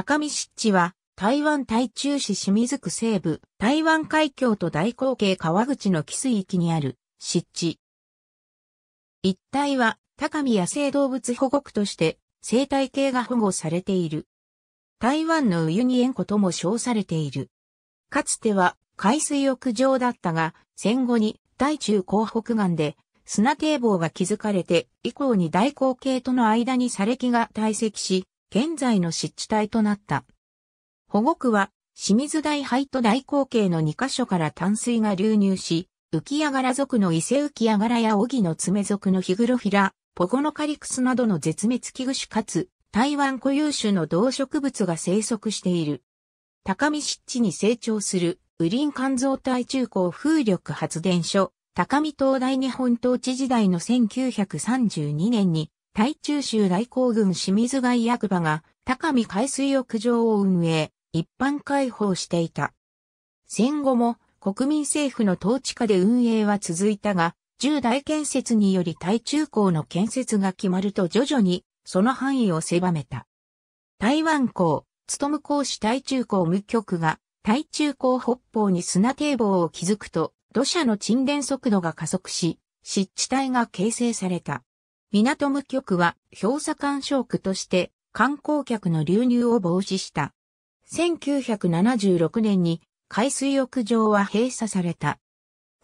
高見湿地は、台湾台中市清水区西部、台湾海峡と大口径川口の寄水域にある湿地。一帯は、高見野生動物保護区として、生態系が保護されている。台湾のウユニ塩湖とも称されている。かつては、海水浴場だったが、戦後に、台中港北岸で、砂堤防が築かれて、以降に大口径との間に砂礫が堆積し、現在の湿地帯となった。保護区は清水大廃都大光景の2カ所から淡水が流入し、浮き上がら族の伊勢浮き上がらや小木の爪族のヒグロフィラ、ポゴノカリクスなどの絶滅危惧種かつ、台湾固有種の動植物が生息している。高見湿地に成長する、雨林肝臓体中高風力発電所、高見東大日本統治時代の1932年に台中州大光軍清水街役場が高見海水浴場を運営、一般開放していた。戦後も国民政府の統治下で運営は続いたが、重大建設により台中港の建設が決まると徐々にその範囲を狭めた。台湾港、む港市台中港無局が台中港北方に砂堤防を築くと土砂の沈殿速度が加速し、湿地帯が形成された。港無局は氷砂干渉区として観光客の流入を防止した。1976年に海水浴場は閉鎖された。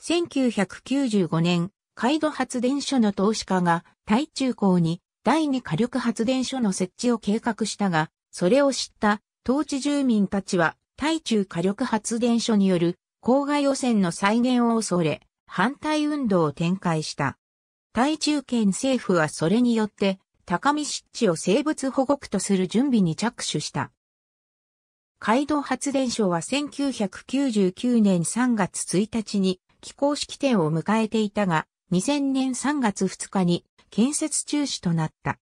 1995年、海土発電所の投資家が台中港に第二火力発電所の設置を計画したが、それを知った当地住民たちは台中火力発電所による郊外汚染の再現を恐れ、反対運動を展開した。対中県政府はそれによって、高見湿地を生物保護区とする準備に着手した。街道発電所は1999年3月1日に起工式典を迎えていたが、2000年3月2日に建設中止となった。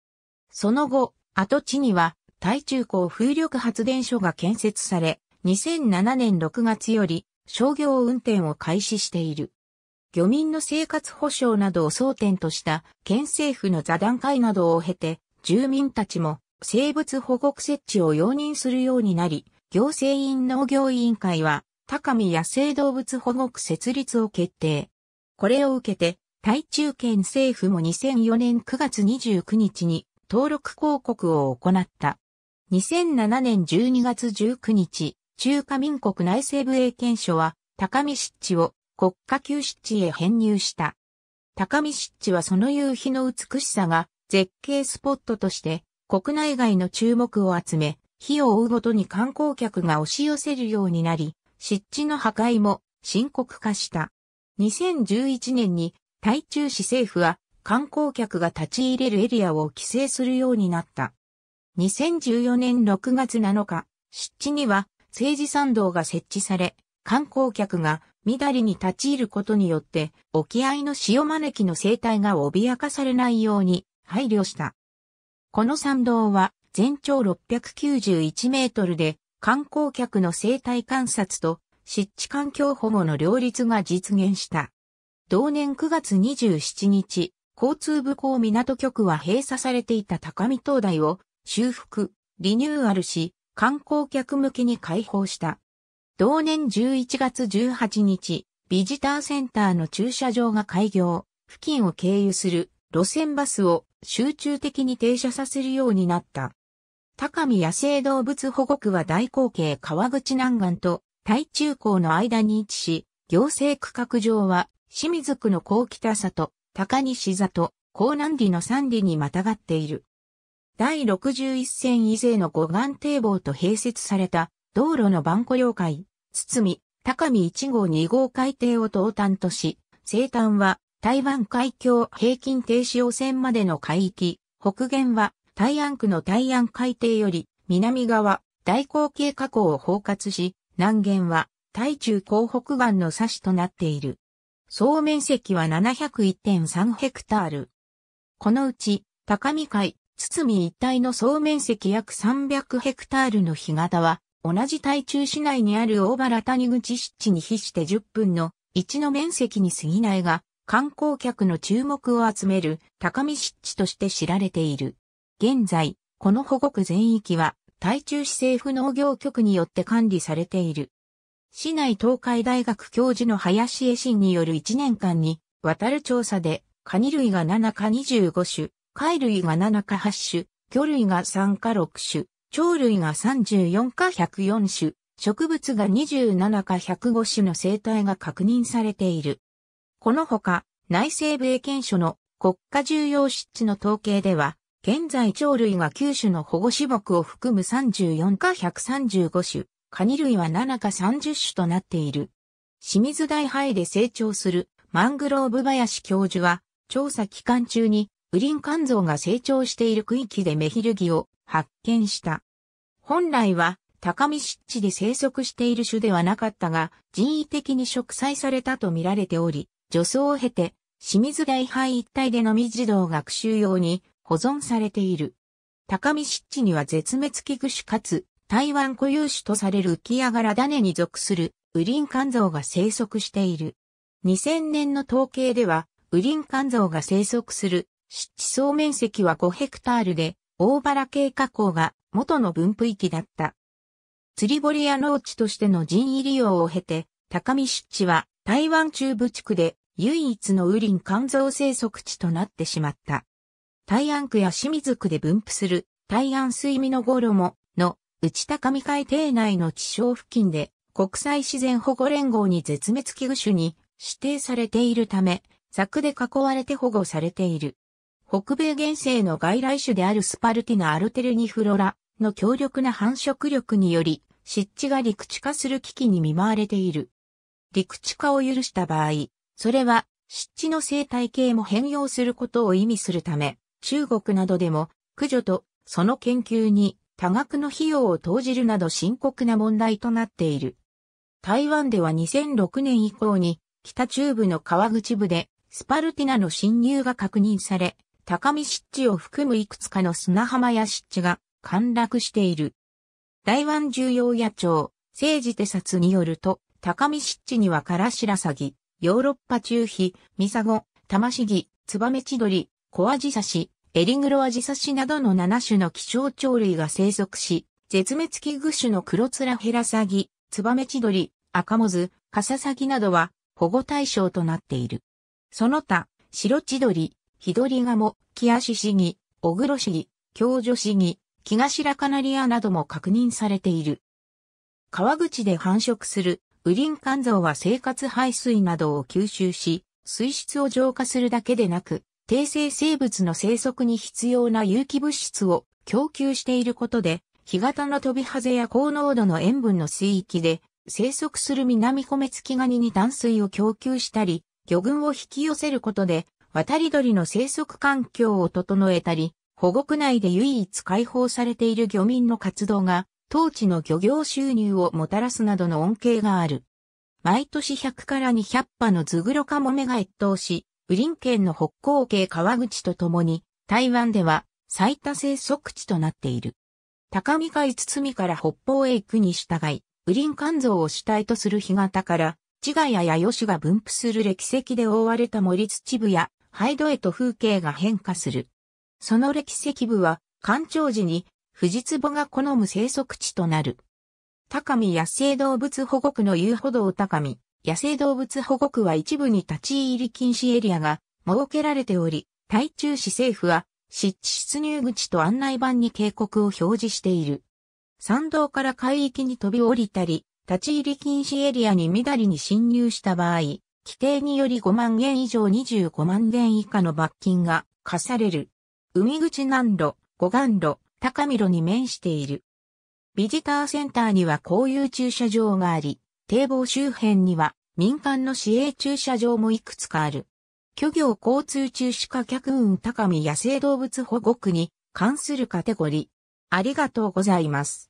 その後、跡地には、対中港風力発電所が建設され、2007年6月より商業運転を開始している。漁民の生活保障などを争点とした県政府の座談会などを経て、住民たちも生物保護区設置を容認するようになり、行政院農業委員会は、高見野生動物保護区設立を決定。これを受けて、台中県政府も2004年9月29日に登録広告を行った。2007年12月19日、中華民国内政部営県署は、高見湿地を国家旧湿地へ編入した。高見湿地はその夕日の美しさが絶景スポットとして国内外の注目を集め、日を追うごとに観光客が押し寄せるようになり、湿地の破壊も深刻化した。2011年に台中市政府は観光客が立ち入れるエリアを規制するようになった。2014年6月7日、湿地には政治参道が設置され、観光客がみだりに立ち入ることによって、沖合の潮招きの生態が脅かされないように配慮した。この参道は全長691メートルで、観光客の生態観察と湿地環境保護の両立が実現した。同年9月27日、交通部港港局は閉鎖されていた高見灯台を修復、リニューアルし、観光客向けに開放した。同年11月18日、ビジターセンターの駐車場が開業、付近を経由する路線バスを集中的に停車させるようになった。高見野生動物保護区は大口径川口南岸と大中港の間に位置し、行政区画上は清水区の高北里、高西里、高南里の三里にまたがっている。第61線以前の護岸堤防と併設された道路の番古用会、堤、高見1号2号海底を東端とし、西端は台湾海峡平均停止汚染までの海域、北限は台安区の台安海底より南側大口径河口を包括し、南限は台中港北岸の差しとなっている。総面積は701.3ヘクタール。このうち、高見海、堤一帯の総面積約300ヘクタールの干潟は、同じ台中市内にある大原谷口湿地に比して10分の1の面積に過ぎないが、観光客の注目を集める高見湿地として知られている。現在、この保護区全域は、台中市政府農業局によって管理されている。市内東海大学教授の林江信による1年間に、渡る調査で、カニ類が7か25種、貝類が7か8種、魚類が3か6種、鳥類が34か104種、植物が27か105種の生態が確認されている。このほか、内西部英検所の国家重要湿地の統計では、現在鳥類が9種の保護種木を含む34か135種、カニ類は7か30種となっている。清水大肺で成長するマングローブ林教授は、調査期間中にグリーン肝臓が成長している区域でメヒルギを発見した。本来は高見湿地で生息している種ではなかったが、人為的に植栽されたと見られており、除草を経て、清水大廃一帯でのみ児童学習用に保存されている。高見湿地には絶滅危惧種かつ、台湾固有種とされる浮き上がら種に属するウリン肝臓が生息している。2000年の統計では、ウリン肝臓が生息する湿地総面積は5ヘクタールで、大原系河口が元の分布域だった。釣り堀や農地としての人為利用を経て、高見湿地は台湾中部地区で唯一の雨林肝臓生息地となってしまった。大安区や清水区で分布する大安水味のゴモの内高見海底内の地小付近で国際自然保護連合に絶滅危惧種に指定されているため、柵で囲われて保護されている。北米原生の外来種であるスパルティナ・アルテルニフロラの強力な繁殖力により、湿地が陸地化する危機に見舞われている。陸地化を許した場合、それは湿地の生態系も変容することを意味するため、中国などでも駆除とその研究に多額の費用を投じるなど深刻な問題となっている。台湾では2006年以降に北中部の川口部でスパルティナの侵入が確認され、高見湿地を含むいくつかの砂浜や湿地が陥落している。台湾重要野鳥、政治手札によると、高見湿地にはカラシラサギ、ヨーロッパ中皮、ミサゴ、タマシギ、ツバメチドリ、コアジサシ、エリグロアジサシなどの7種の希少鳥類が生息し、絶滅危惧種のクロツラヘラサギ、ツバメチドリ、アカモズ、カササギなどは保護対象となっている。その他、白ドリ、ひどり鴨、木足市議、小黒市議、京女市議、木頭カナリアなども確認されている。川口で繁殖するウリンカンゾウは生活排水などを吸収し、水質を浄化するだけでなく、低生生物の生息に必要な有機物質を供給していることで、干潟の飛びハゼや高濃度の塩分の水域で生息する南米月ガニに淡水を供給したり、魚群を引き寄せることで渡り鳥の生息環境を整えたり、保護区内で唯一解放されている漁民の活動が、当地の漁業収入をもたらすなどの恩恵がある。毎年100から200羽のズグロカモメが越冬し、ウリン県の北港系川口とともに、台湾では最多生息地となっている。高見海堤から北方へ行くに従い、ウリン肝臓を主体とする干潟から、地ガ谷や吉が分布する歴石で覆われた森土部やハイドへと風景が変化する。その歴史石部は、干潮時に、藤壺が好む生息地となる。高見野生動物保護区の遊歩道高見、野生動物保護区は一部に立ち入り禁止エリアが設けられており、台中市政府は、湿地出入口と案内板に警告を表示している。山道から海域に飛び降りたり、立ち入り禁止エリアにみだりに侵入した場合、規定により5万円以上25万円以下の罰金が課される。海口南路、五岸路、高見路に面している。ビジターセンターには公有駐車場があり、堤防周辺には民間の市営駐車場もいくつかある。漁業交通中止化客運高見野生動物保護区に関するカテゴリー。ありがとうございます。